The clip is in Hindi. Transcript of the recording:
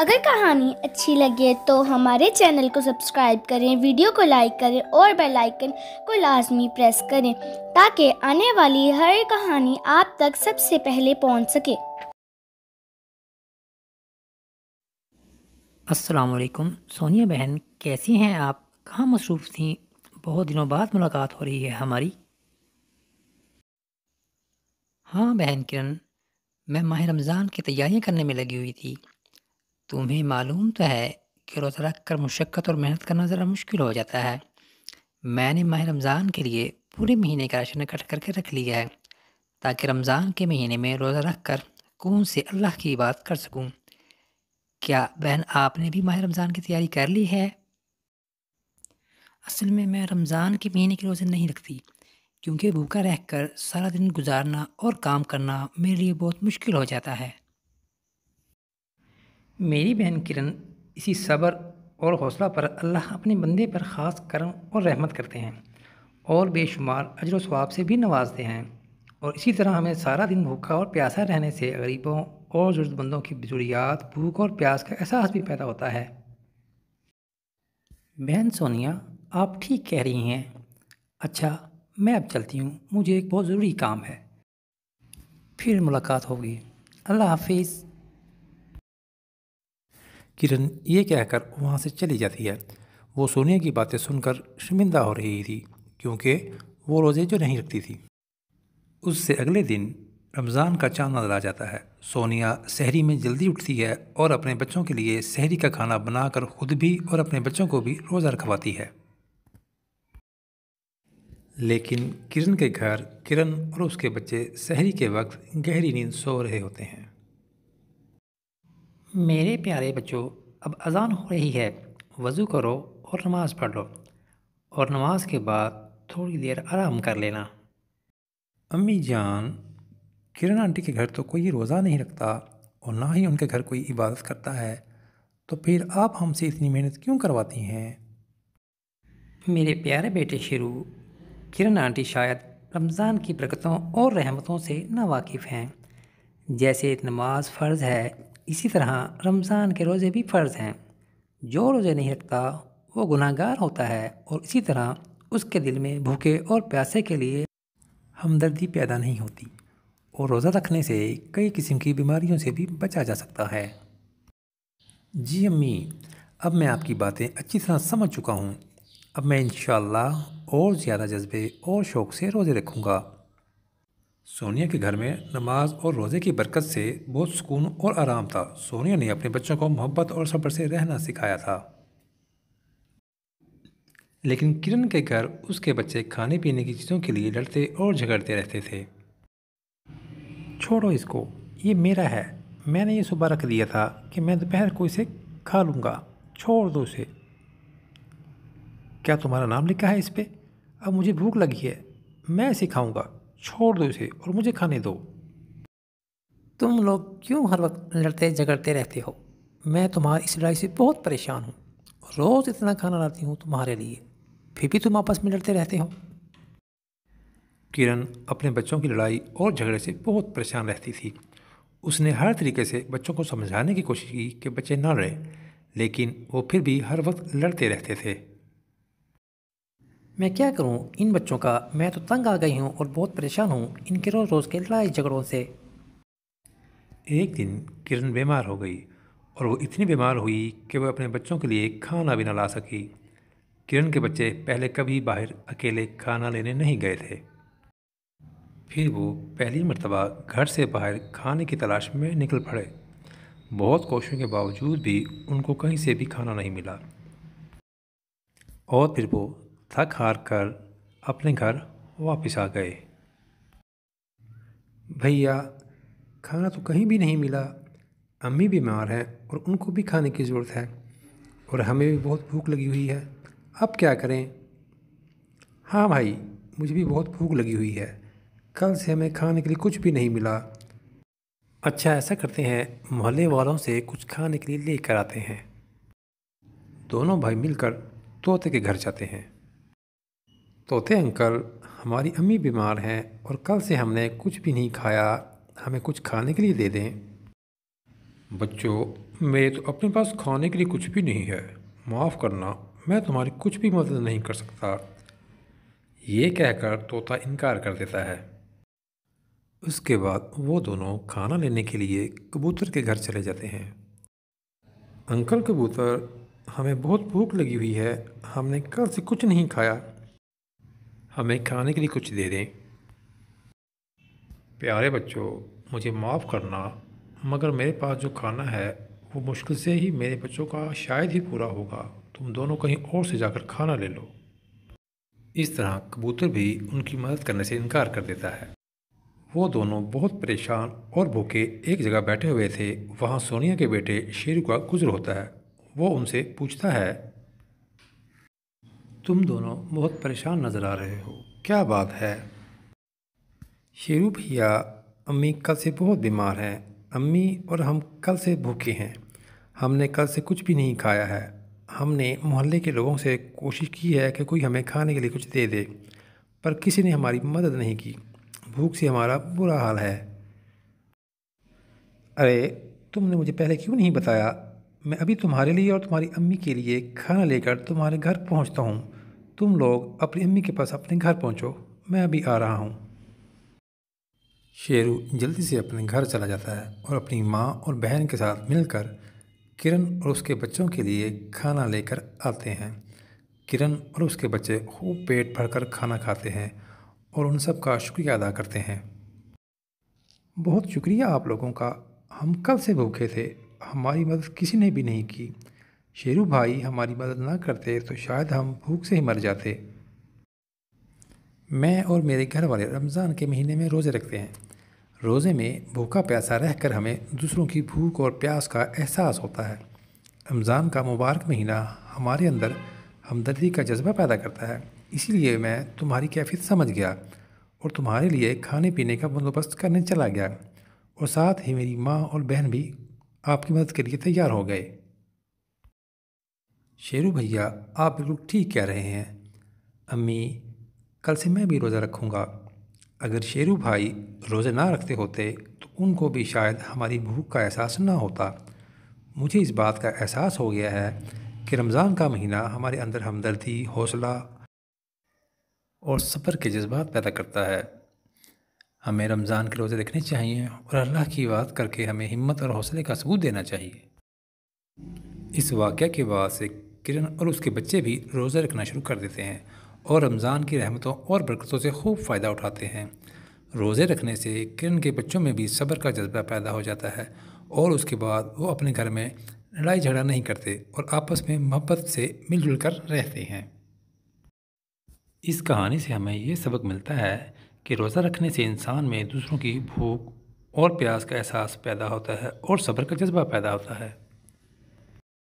अगर कहानी अच्छी लगे तो हमारे चैनल को सब्सक्राइब करें वीडियो को लाइक करें और बेल आइकन को लाजमी प्रेस करें ताकि आने वाली हर कहानी आप तक सबसे पहले पहुंच सके अस्सलाम वालेकुम सोनिया बहन कैसी हैं आप कहाँ मसरूफ़ थी बहुत दिनों बाद मुलाकात हो रही है हमारी हाँ बहन किरण मैं माह रमज़ान की तैयारियाँ करने में लगी हुई थी तुम्हें मालूम तो है कि रोज़ रख कर मुशक्क़त और मेहनत करना ज़रा मुश्किल हो जाता है मैंने माह रमज़ान के लिए पूरे महीने का राशन इकट्ठा करके रख लिया है ताकि रमज़ान के महीने में रोज़ा रख कर कौन से अल्लाह की बात कर सकूँ क्या बहन आपने भी माह रमज़ान की तैयारी कर ली है असल में मैं रमज़ान के महीने के रोज़े नहीं रखती क्योंकि भूखा रहकर सारा दिन गुजारना और काम करना मेरे लिए बहुत मुश्किल हो जाता है मेरी बहन किरण इसी सब्र और हौसला पर अल्लाह अपने बंदे पर ख़ास करम और रहमत करते हैं और बेशुमार अजर स्वाब से भी नवाजते हैं और इसी तरह हमें सारा दिन भूखा और प्यासा रहने से गरीबों और ज़रूरतमंदों की जरूरियात भूख और प्यास का एहसास भी पैदा होता है बहन सोनिया आप ठीक कह रही हैं अच्छा मैं अब चलती हूँ मुझे एक बहुत ज़रूरी काम है फिर मुलाकात होगी अल्लाह हाफिज़ किरण ये कहकर वहाँ से चली जाती है वो सोनिया की बातें सुनकर शर्मिंदा हो रही थी क्योंकि वो रोज़े जो नहीं रखती थी उससे अगले दिन रमज़ान का चांद नजर आ जाता है सोनिया शहरी में जल्दी उठती है और अपने बच्चों के लिए शहरी का खाना बनाकर खुद भी और अपने बच्चों को भी रोज़ा रखवाती है लेकिन किरण के घर किरण और उसके बच्चे शहरी के वक्त गहरी नींद सो रहे होते हैं मेरे प्यारे बच्चों अब अजान हो रही है वज़ू करो और नमाज़ पढ़ लो और नमाज के बाद थोड़ी देर आराम कर लेना अम्मी जान किरण आंटी के घर तो कोई रोज़ा नहीं रखता और ना ही उनके घर कोई इबादत करता है तो फिर आप हमसे इतनी मेहनत क्यों करवाती हैं मेरे प्यारे बेटे शुरू किरण आंटी शायद रमज़ान की बरकतों और रहमतों से नावाकिफ़ हैं जैसे नमाज फ़र्ज़ है इसी तरह रमज़ान के रोज़े भी फ़र्ज़ हैं जो रोज़े नहीं रखता वो गुनाहगार होता है और इसी तरह उसके दिल में भूखे और प्यासे के लिए हमदर्दी पैदा नहीं होती और रोज़ा रखने से कई किस्म की बीमारियों से भी बचा जा सकता है जी अम्मी अब मैं आपकी बातें अच्छी तरह समझ चुका हूँ अब मैं इन और ज़्यादा जज्बे और शौक़ से रोज़े रखूँगा सोनिया के घर में नमाज और रोज़े की बरकत से बहुत सुकून और आराम था सोनिया ने अपने बच्चों को मोहब्बत और सबर से रहना सिखाया था लेकिन किरण के घर उसके बच्चे खाने पीने की चीज़ों के लिए लड़ते और झगड़ते रहते थे छोड़ो इसको ये मेरा है मैंने ये सुबह रख दिया था कि मैं दोपहर को इसे खा लूँगा छोड़ दो उसे क्या तुम्हारा नाम लिखा है इस पर अब मुझे भूख लगी है मैं इसे खाऊँगा छोड़ दो इसे और मुझे खाने दो तुम लोग क्यों हर वक्त लड़ते झगड़ते रहते हो मैं तुम्हारी इस लड़ाई से बहुत परेशान हूँ रोज़ इतना खाना लाती हूँ तुम्हारे लिए फिर भी तुम आपस में लड़ते रहते हो किरण अपने बच्चों की लड़ाई और झगड़े से बहुत परेशान रहती थी उसने हर तरीके से बच्चों को समझाने की कोशिश की कि बच्चे ना लड़ें लेकिन वो फिर भी हर वक्त लड़ते रहते थे मैं क्या करूं इन बच्चों का मैं तो तंग आ गई हूं और बहुत परेशान हूं इनके रोज़ रोज़ के लड़ाई झगड़ों से एक दिन किरण बीमार हो गई और वो इतनी बीमार हुई कि वह अपने बच्चों के लिए खाना भी ना ला सकी किरण के बच्चे पहले कभी बाहर अकेले खाना लेने नहीं गए थे फिर वो पहली मरतबा घर से बाहर खाने की तलाश में निकल पड़े बहुत कोशिशों के बावजूद भी उनको कहीं से भी खाना नहीं मिला और फिर वो थक हार कर अपने घर वापस आ गए भैया खाना तो कहीं भी नहीं मिला अम्मी बीमार हैं और उनको भी खाने की ज़रूरत है और हमें भी बहुत भूख लगी हुई है अब क्या करें हाँ भाई मुझे भी बहुत भूख लगी हुई है कल से हमें खाने के लिए कुछ भी नहीं मिला अच्छा ऐसा करते हैं मोहल्ले वालों से कुछ खाने के लिए लेकर आते हैं दोनों भाई मिलकर तोते के घर जाते हैं तोते अंकल हमारी अम्मी बीमार हैं और कल से हमने कुछ भी नहीं खाया हमें कुछ खाने के लिए दे दें बच्चों मेरे तो अपने पास खाने के लिए कुछ भी नहीं है माफ़ करना मैं तुम्हारी कुछ भी मदद नहीं कर सकता ये कहकर तोता इनकार कर देता है उसके बाद वो दोनों खाना लेने के लिए कबूतर के घर चले जाते हैं अंकल कबूतर हमें बहुत भूख लगी हुई है हमने कल से कुछ नहीं खाया हमें खाने के लिए कुछ दे दें प्यारे बच्चों मुझे माफ़ करना मगर मेरे पास जो खाना है वो मुश्किल से ही मेरे बच्चों का शायद ही पूरा होगा तुम दोनों कहीं और से जाकर खाना ले लो इस तरह कबूतर भी उनकी मदद करने से इनकार कर देता है वो दोनों बहुत परेशान और भूखे एक जगह बैठे हुए थे वहाँ सोनिया के बेटे शेरू का गुजर होता है वो उनसे पूछता है तुम दोनों बहुत परेशान नज़र आ रहे हो क्या बात है शेरू भैया अम्मी कल से बहुत बीमार हैं अम्मी और हम कल से भूखे हैं हमने कल से कुछ भी नहीं खाया है हमने मोहल्ले के लोगों से कोशिश की है कि कोई हमें खाने के लिए कुछ दे दे पर किसी ने हमारी मदद नहीं की भूख से हमारा बुरा हाल है अरे तुमने मुझे पहले क्यों नहीं बताया मैं अभी तुम्हारे लिए और तुम्हारी अम्मी के लिए खाना लेकर तुम्हारे घर पहुंचता हूं। तुम लोग अपनी अम्मी के पास अपने घर पहुंचो। मैं अभी आ रहा हूं। शेरू जल्दी से अपने घर चला जाता है और अपनी माँ और बहन के साथ मिलकर किरण और उसके बच्चों के लिए खाना लेकर आते हैं किरण और उसके बच्चे खूब पेट भरकर खाना खाते हैं और उन सब का शुक्रिया अदा करते हैं बहुत शुक्रिया आप लोगों का हम कल से भूखे थे हमारी मदद किसी ने भी नहीं की शेरू भाई हमारी मदद ना करते तो शायद हम भूख से ही मर जाते मैं और मेरे घर वाले रमज़ान के महीने में रोज़े रखते हैं रोज़े में भूखा प्यासा रहकर हमें दूसरों की भूख और प्यास का एहसास होता है रमज़ान का मुबारक महीना हमारे अंदर हमदर्दी का जज्बा पैदा करता है इसीलिए मैं तुम्हारी कैफियत समझ गया और तुम्हारे लिए खाने पीने का बंदोबस्त करने चला गया और साथ ही मेरी माँ और बहन भी आपकी मदद के लिए तैयार हो गए शेरू भैया आप बिल्कुल ठीक कह रहे हैं अम्मी कल से मैं भी रोज़ा रखूँगा अगर शेरू भाई रोज़ा ना रखते होते तो उनको भी शायद हमारी भूख का एहसास ना होता मुझे इस बात का एहसास हो गया है कि रमज़ान का महीना हमारे अंदर हमदर्दी हौसला और सफ़र के जज्बात पैदा करता है हमें रमज़ान के रोज़े रखने चाहिए और अल्लाह की बात करके हमें हिम्मत और हौसले का सबूत देना चाहिए इस वाक़ के बाद से किरण और उसके बच्चे भी रोज़ा रखना शुरू कर देते हैं और रमज़ान की रहमतों और बरकतों से खूब फ़ायदा उठाते हैं रोज़े रखने से किरण के बच्चों में भी सब्र का जज्बा पैदा हो जाता है और उसके बाद वो अपने घर में लड़ाई झगड़ा नहीं करते और आपस में मोहब्बत से मिलजुल कर रहते हैं इस कहानी से हमें ये सबक मिलता है कि रोज़ा रखने से इंसान में दूसरों की भूख और प्यास का एहसास पैदा होता है और सब्र का जज्बा पैदा होता है